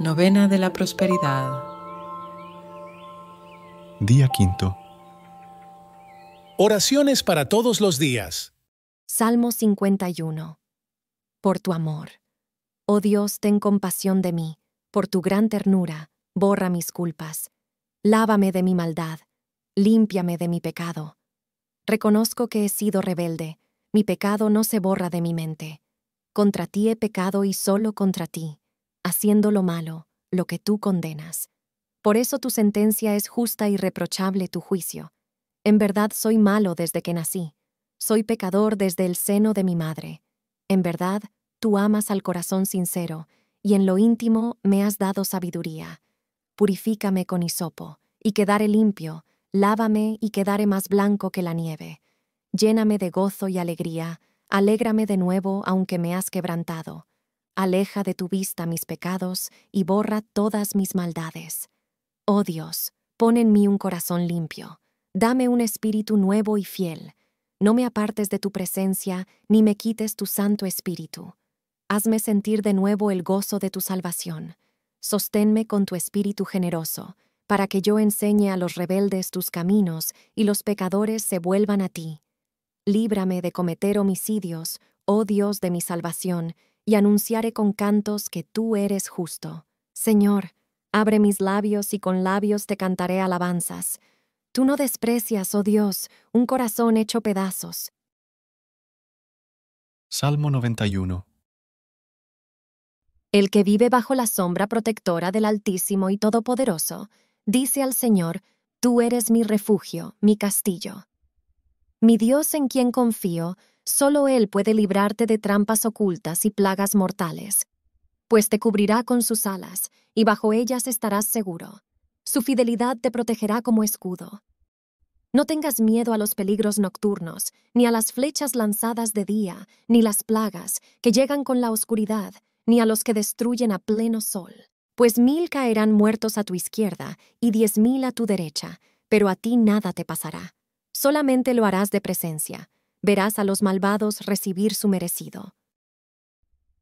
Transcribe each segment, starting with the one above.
Novena de la Prosperidad. Día quinto. Oraciones para todos los días. Salmo 51. Por tu amor. Oh Dios, ten compasión de mí. Por tu gran ternura, borra mis culpas. Lávame de mi maldad. Límpiame de mi pecado. Reconozco que he sido rebelde. Mi pecado no se borra de mi mente. Contra ti he pecado y solo contra ti haciendo lo malo, lo que tú condenas. Por eso tu sentencia es justa y reprochable tu juicio. En verdad soy malo desde que nací, soy pecador desde el seno de mi madre. En verdad, tú amas al corazón sincero, y en lo íntimo me has dado sabiduría. Purifícame con hisopo, y quedaré limpio, lávame y quedaré más blanco que la nieve. Lléname de gozo y alegría, alégrame de nuevo aunque me has quebrantado Aleja de tu vista mis pecados y borra todas mis maldades. Oh Dios, pon en mí un corazón limpio, dame un espíritu nuevo y fiel. No me apartes de tu presencia, ni me quites tu santo espíritu. Hazme sentir de nuevo el gozo de tu salvación. Sosténme con tu espíritu generoso, para que yo enseñe a los rebeldes tus caminos y los pecadores se vuelvan a ti. Líbrame de cometer homicidios, oh Dios de mi salvación, y anunciaré con cantos que tú eres justo. Señor, abre mis labios y con labios te cantaré alabanzas. Tú no desprecias, oh Dios, un corazón hecho pedazos. Salmo 91 El que vive bajo la sombra protectora del Altísimo y Todopoderoso, dice al Señor, Tú eres mi refugio, mi castillo. Mi Dios en quien confío, Solo Él puede librarte de trampas ocultas y plagas mortales, pues te cubrirá con sus alas, y bajo ellas estarás seguro. Su fidelidad te protegerá como escudo. No tengas miedo a los peligros nocturnos, ni a las flechas lanzadas de día, ni las plagas que llegan con la oscuridad, ni a los que destruyen a pleno sol. Pues mil caerán muertos a tu izquierda y diez mil a tu derecha, pero a ti nada te pasará. Solamente lo harás de presencia, verás a los malvados recibir su merecido.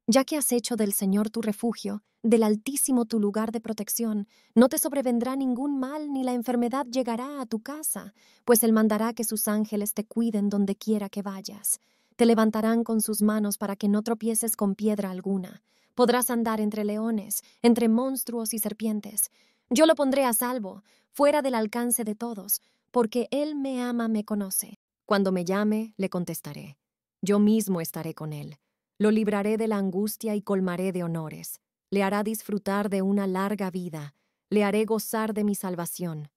Ya que has hecho del Señor tu refugio, del Altísimo tu lugar de protección, no te sobrevendrá ningún mal ni la enfermedad llegará a tu casa, pues Él mandará que sus ángeles te cuiden donde quiera que vayas. Te levantarán con sus manos para que no tropieces con piedra alguna. Podrás andar entre leones, entre monstruos y serpientes. Yo lo pondré a salvo, fuera del alcance de todos, porque Él me ama, me conoce. Cuando me llame, le contestaré. Yo mismo estaré con él. Lo libraré de la angustia y colmaré de honores. Le hará disfrutar de una larga vida. Le haré gozar de mi salvación.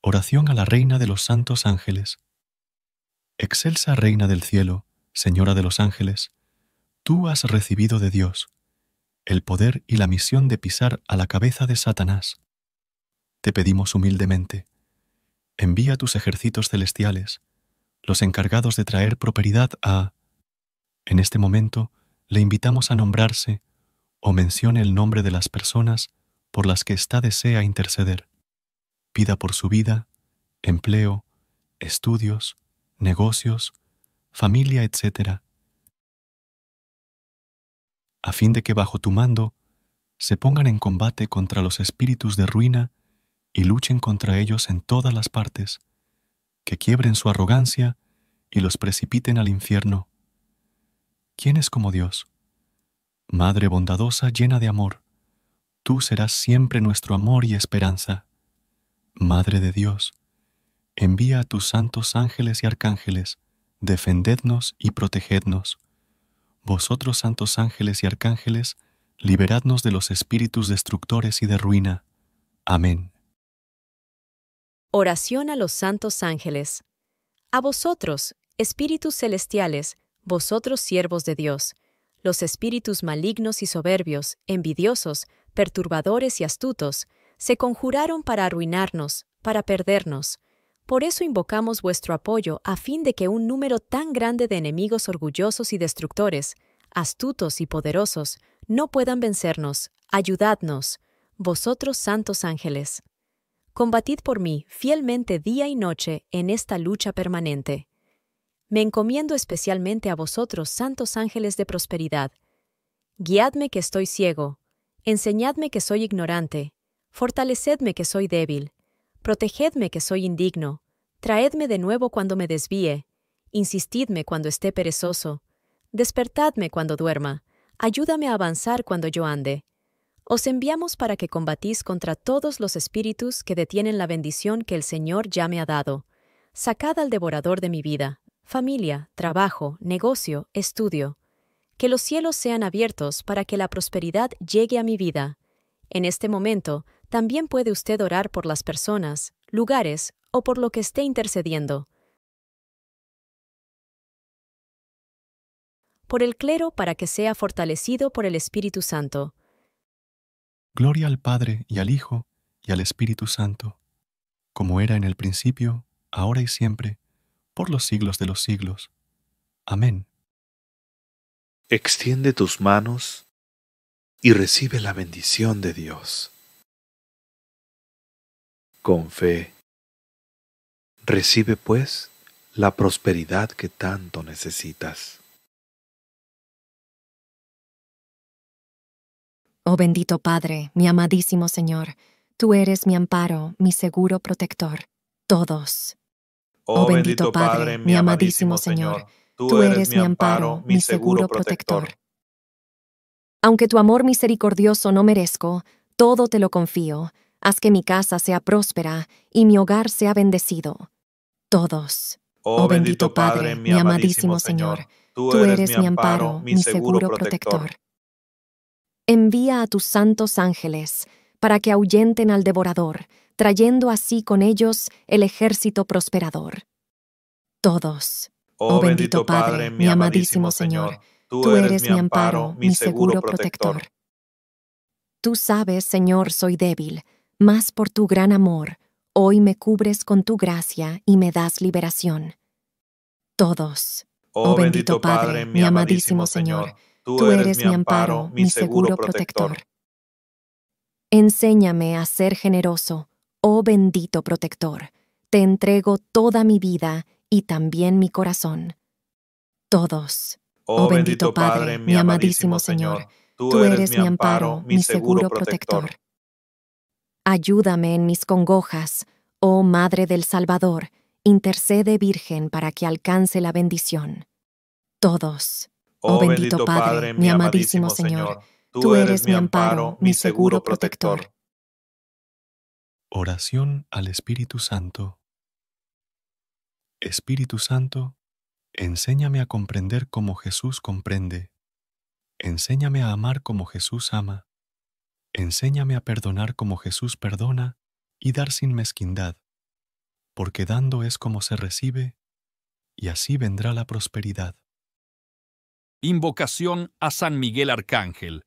Oración a la Reina de los Santos Ángeles. Excelsa Reina del Cielo, Señora de los Ángeles, tú has recibido de Dios el poder y la misión de pisar a la cabeza de Satanás. Te pedimos humildemente envía tus ejércitos celestiales, los encargados de traer properidad a... En este momento le invitamos a nombrarse o mencione el nombre de las personas por las que está desea interceder. Pida por su vida, empleo, estudios, negocios, familia, etc., a fin de que bajo tu mando se pongan en combate contra los espíritus de ruina y luchen contra ellos en todas las partes, que quiebren su arrogancia y los precipiten al infierno. ¿Quién es como Dios? Madre bondadosa llena de amor, tú serás siempre nuestro amor y esperanza. Madre de Dios, envía a tus santos ángeles y arcángeles, defendednos y protegednos. Vosotros santos ángeles y arcángeles, liberadnos de los espíritus destructores y de ruina. Amén. Oración a los santos ángeles. A vosotros, espíritus celestiales, vosotros siervos de Dios, los espíritus malignos y soberbios, envidiosos, perturbadores y astutos, se conjuraron para arruinarnos, para perdernos. Por eso invocamos vuestro apoyo a fin de que un número tan grande de enemigos orgullosos y destructores, astutos y poderosos, no puedan vencernos. Ayudadnos, vosotros santos ángeles combatid por mí fielmente día y noche en esta lucha permanente. Me encomiendo especialmente a vosotros, santos ángeles de prosperidad. Guiadme que estoy ciego, enseñadme que soy ignorante, fortalecedme que soy débil, protegedme que soy indigno, traedme de nuevo cuando me desvíe, insistidme cuando esté perezoso, despertadme cuando duerma, ayúdame a avanzar cuando yo ande, os enviamos para que combatís contra todos los espíritus que detienen la bendición que el Señor ya me ha dado. Sacad al devorador de mi vida, familia, trabajo, negocio, estudio. Que los cielos sean abiertos para que la prosperidad llegue a mi vida. En este momento, también puede usted orar por las personas, lugares o por lo que esté intercediendo. Por el clero para que sea fortalecido por el Espíritu Santo. Gloria al Padre y al Hijo y al Espíritu Santo, como era en el principio, ahora y siempre, por los siglos de los siglos. Amén. Extiende tus manos y recibe la bendición de Dios. Con fe, recibe pues la prosperidad que tanto necesitas. Oh bendito Padre, mi amadísimo Señor, tú eres mi amparo, mi seguro protector. Todos. Oh, oh bendito Padre, mi amadísimo Señor, tú eres mi amparo, mi seguro protector. Aunque tu amor misericordioso no merezco, todo te lo confío. Haz que mi casa sea próspera y mi hogar sea bendecido. Todos. Oh, oh bendito Padre, mi amadísimo Señor, tú eres mi amparo, mi seguro protector. Envía a tus santos ángeles, para que ahuyenten al devorador, trayendo así con ellos el ejército prosperador. Todos. Oh, oh bendito Padre, mi amadísimo Señor, tú eres mi amparo, mi seguro protector. Tú sabes, Señor, soy débil, mas por tu gran amor, hoy me cubres con tu gracia y me das liberación. Todos. Oh, oh bendito Padre, mi amadísimo Señor, Tú eres mi amparo, mi seguro protector. Enséñame a ser generoso, oh bendito protector. Te entrego toda mi vida y también mi corazón. Todos. Oh, oh bendito Padre, mi amadísimo Señor, tú eres mi amparo, mi seguro protector. Ayúdame en mis congojas, oh Madre del Salvador, intercede Virgen para que alcance la bendición. Todos. Oh, oh bendito Padre, mi amadísimo Señor, tú eres mi amparo, mi seguro protector. Oración al Espíritu Santo. Espíritu Santo, enséñame a comprender como Jesús comprende. Enséñame a amar como Jesús ama. Enséñame a perdonar como Jesús perdona y dar sin mezquindad, porque dando es como se recibe, y así vendrá la prosperidad. Invocación a San Miguel Arcángel.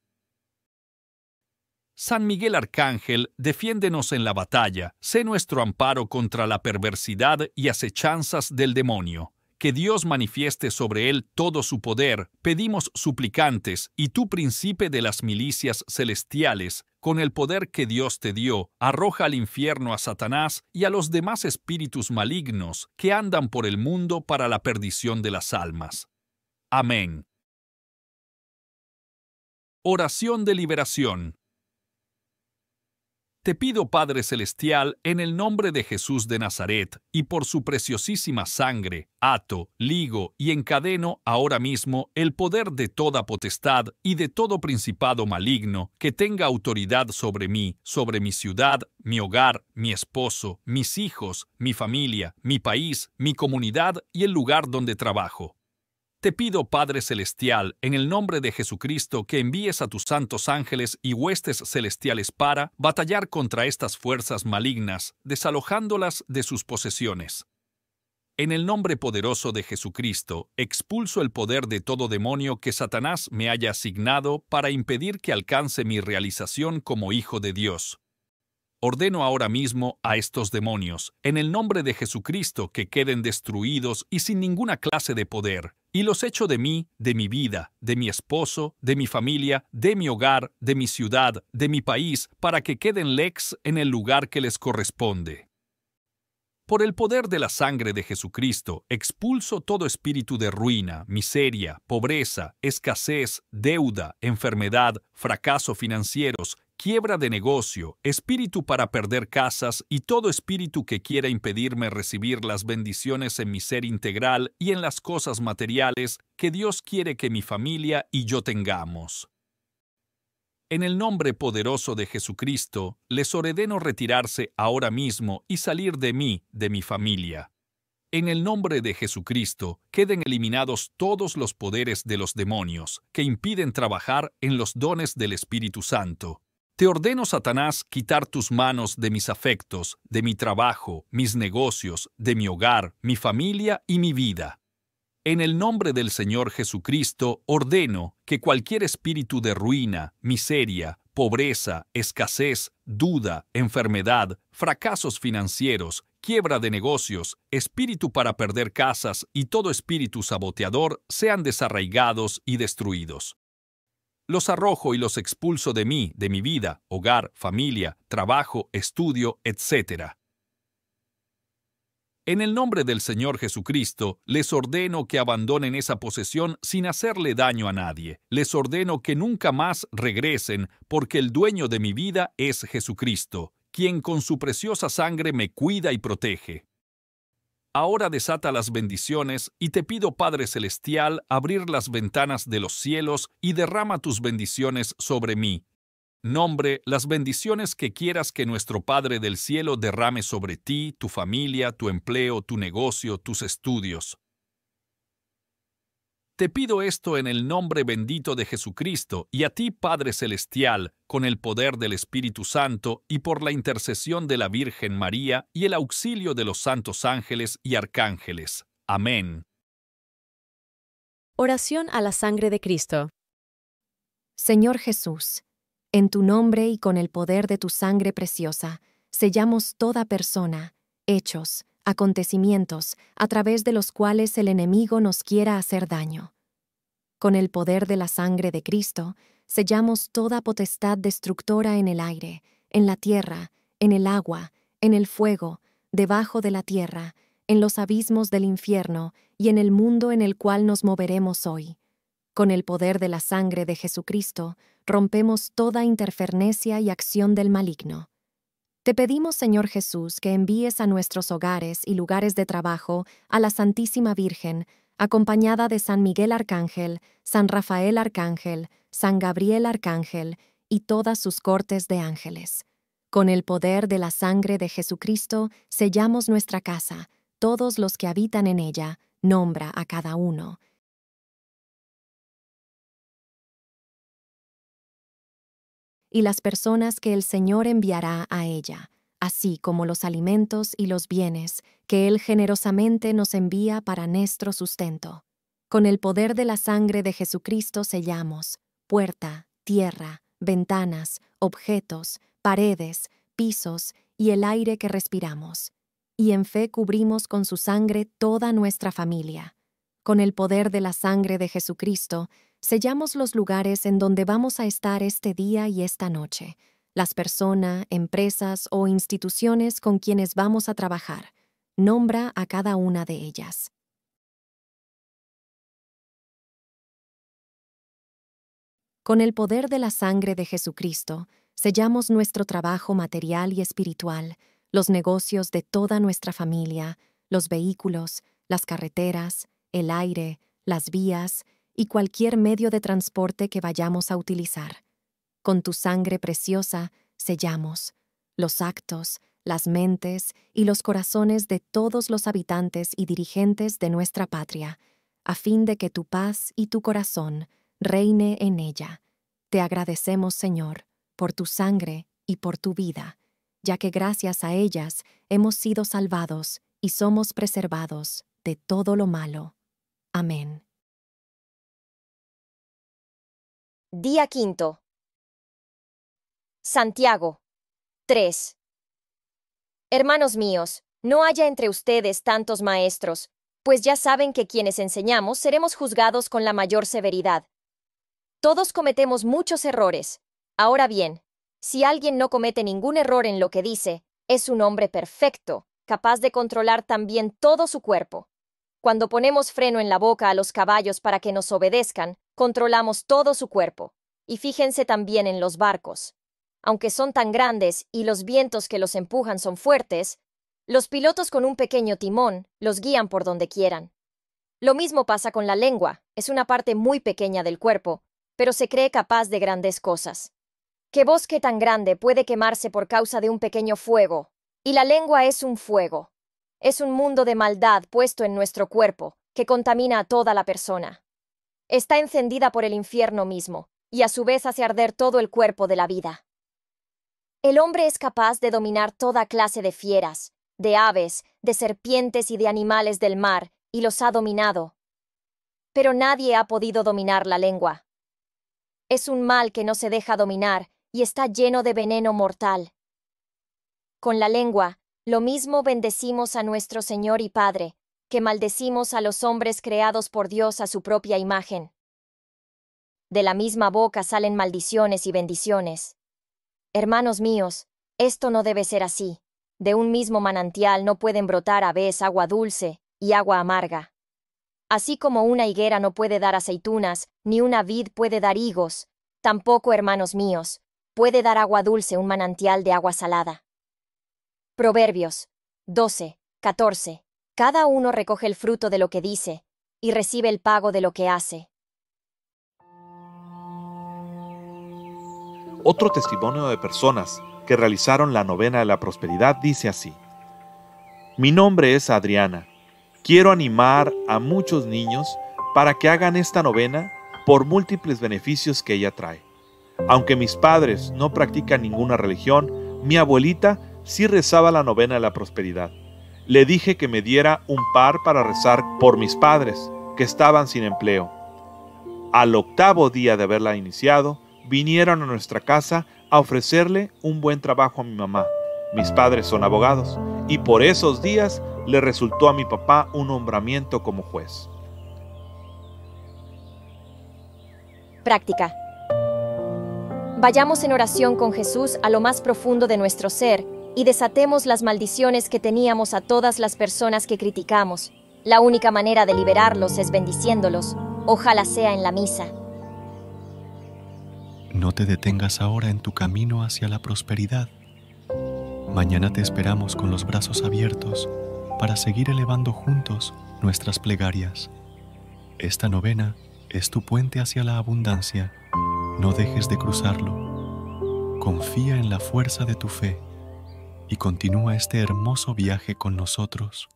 San Miguel Arcángel, defiéndenos en la batalla, sé nuestro amparo contra la perversidad y acechanzas del demonio. Que Dios manifieste sobre él todo su poder, pedimos suplicantes, y tú, príncipe de las milicias celestiales, con el poder que Dios te dio, arroja al infierno a Satanás y a los demás espíritus malignos que andan por el mundo para la perdición de las almas. Amén. Oración de liberación. Te pido, Padre Celestial, en el nombre de Jesús de Nazaret, y por su preciosísima sangre, ato, ligo y encadeno ahora mismo el poder de toda potestad y de todo principado maligno que tenga autoridad sobre mí, sobre mi ciudad, mi hogar, mi esposo, mis hijos, mi familia, mi país, mi comunidad y el lugar donde trabajo. Te pido, Padre Celestial, en el nombre de Jesucristo, que envíes a tus santos ángeles y huestes celestiales para batallar contra estas fuerzas malignas, desalojándolas de sus posesiones. En el nombre poderoso de Jesucristo, expulso el poder de todo demonio que Satanás me haya asignado para impedir que alcance mi realización como hijo de Dios. Ordeno ahora mismo a estos demonios, en el nombre de Jesucristo, que queden destruidos y sin ninguna clase de poder, y los echo de mí, de mi vida, de mi esposo, de mi familia, de mi hogar, de mi ciudad, de mi país, para que queden lex en el lugar que les corresponde. Por el poder de la sangre de Jesucristo, expulso todo espíritu de ruina, miseria, pobreza, escasez, deuda, enfermedad, fracaso financieros, quiebra de negocio, espíritu para perder casas y todo espíritu que quiera impedirme recibir las bendiciones en mi ser integral y en las cosas materiales que Dios quiere que mi familia y yo tengamos. En el nombre poderoso de Jesucristo, les ordeno retirarse ahora mismo y salir de mí, de mi familia. En el nombre de Jesucristo, queden eliminados todos los poderes de los demonios que impiden trabajar en los dones del Espíritu Santo. Te ordeno, Satanás, quitar tus manos de mis afectos, de mi trabajo, mis negocios, de mi hogar, mi familia y mi vida. En el nombre del Señor Jesucristo ordeno que cualquier espíritu de ruina, miseria, pobreza, escasez, duda, enfermedad, fracasos financieros, quiebra de negocios, espíritu para perder casas y todo espíritu saboteador sean desarraigados y destruidos los arrojo y los expulso de mí, de mi vida, hogar, familia, trabajo, estudio, etc. En el nombre del Señor Jesucristo, les ordeno que abandonen esa posesión sin hacerle daño a nadie. Les ordeno que nunca más regresen, porque el dueño de mi vida es Jesucristo, quien con su preciosa sangre me cuida y protege. Ahora desata las bendiciones y te pido, Padre Celestial, abrir las ventanas de los cielos y derrama tus bendiciones sobre mí. Nombre las bendiciones que quieras que nuestro Padre del Cielo derrame sobre ti, tu familia, tu empleo, tu negocio, tus estudios. Te pido esto en el nombre bendito de Jesucristo y a ti, Padre Celestial, con el poder del Espíritu Santo y por la intercesión de la Virgen María y el auxilio de los santos ángeles y arcángeles. Amén. Oración a la sangre de Cristo. Señor Jesús, en tu nombre y con el poder de tu sangre preciosa, sellamos toda persona, hechos, acontecimientos a través de los cuales el enemigo nos quiera hacer daño. Con el poder de la sangre de Cristo, sellamos toda potestad destructora en el aire, en la tierra, en el agua, en el fuego, debajo de la tierra, en los abismos del infierno y en el mundo en el cual nos moveremos hoy. Con el poder de la sangre de Jesucristo, rompemos toda interferencia y acción del maligno. Te pedimos, Señor Jesús, que envíes a nuestros hogares y lugares de trabajo a la Santísima Virgen, acompañada de San Miguel Arcángel, San Rafael Arcángel, San Gabriel Arcángel y todas sus cortes de ángeles. Con el poder de la sangre de Jesucristo sellamos nuestra casa, todos los que habitan en ella, nombra a cada uno. y las personas que el Señor enviará a ella, así como los alimentos y los bienes que Él generosamente nos envía para nuestro sustento. Con el poder de la sangre de Jesucristo sellamos puerta, tierra, ventanas, objetos, paredes, pisos y el aire que respiramos. Y en fe cubrimos con su sangre toda nuestra familia con el poder de la sangre de Jesucristo, sellamos los lugares en donde vamos a estar este día y esta noche, las personas, empresas o instituciones con quienes vamos a trabajar. Nombra a cada una de ellas. Con el poder de la sangre de Jesucristo, sellamos nuestro trabajo material y espiritual, los negocios de toda nuestra familia, los vehículos, las carreteras, el aire, las vías y cualquier medio de transporte que vayamos a utilizar. Con tu sangre preciosa sellamos los actos, las mentes y los corazones de todos los habitantes y dirigentes de nuestra patria, a fin de que tu paz y tu corazón reine en ella. Te agradecemos, Señor, por tu sangre y por tu vida, ya que gracias a ellas hemos sido salvados y somos preservados de todo lo malo. Amén. Día quinto. Santiago 3. Hermanos míos, no haya entre ustedes tantos maestros, pues ya saben que quienes enseñamos seremos juzgados con la mayor severidad. Todos cometemos muchos errores. Ahora bien, si alguien no comete ningún error en lo que dice, es un hombre perfecto, capaz de controlar también todo su cuerpo. Cuando ponemos freno en la boca a los caballos para que nos obedezcan, controlamos todo su cuerpo. Y fíjense también en los barcos. Aunque son tan grandes y los vientos que los empujan son fuertes, los pilotos con un pequeño timón los guían por donde quieran. Lo mismo pasa con la lengua, es una parte muy pequeña del cuerpo, pero se cree capaz de grandes cosas. ¿Qué bosque tan grande puede quemarse por causa de un pequeño fuego? Y la lengua es un fuego. Es un mundo de maldad puesto en nuestro cuerpo, que contamina a toda la persona. Está encendida por el infierno mismo, y a su vez hace arder todo el cuerpo de la vida. El hombre es capaz de dominar toda clase de fieras, de aves, de serpientes y de animales del mar, y los ha dominado. Pero nadie ha podido dominar la lengua. Es un mal que no se deja dominar, y está lleno de veneno mortal. Con la lengua, lo mismo bendecimos a nuestro Señor y Padre, que maldecimos a los hombres creados por Dios a su propia imagen. De la misma boca salen maldiciones y bendiciones. Hermanos míos, esto no debe ser así. De un mismo manantial no pueden brotar a vez agua dulce y agua amarga. Así como una higuera no puede dar aceitunas, ni una vid puede dar higos, tampoco, hermanos míos, puede dar agua dulce un manantial de agua salada. Proverbios 12, 14. Cada uno recoge el fruto de lo que dice, y recibe el pago de lo que hace. Otro testimonio de personas que realizaron la novena de la prosperidad dice así. Mi nombre es Adriana. Quiero animar a muchos niños para que hagan esta novena por múltiples beneficios que ella trae. Aunque mis padres no practican ninguna religión, mi abuelita sí rezaba la novena de la prosperidad. Le dije que me diera un par para rezar por mis padres, que estaban sin empleo. Al octavo día de haberla iniciado, vinieron a nuestra casa a ofrecerle un buen trabajo a mi mamá. Mis padres son abogados y por esos días le resultó a mi papá un nombramiento como juez. Práctica. Vayamos en oración con Jesús a lo más profundo de nuestro ser y desatemos las maldiciones que teníamos a todas las personas que criticamos. La única manera de liberarlos es bendiciéndolos. Ojalá sea en la misa. No te detengas ahora en tu camino hacia la prosperidad. Mañana te esperamos con los brazos abiertos para seguir elevando juntos nuestras plegarias. Esta novena es tu puente hacia la abundancia. No dejes de cruzarlo. Confía en la fuerza de tu fe y continúa este hermoso viaje con nosotros.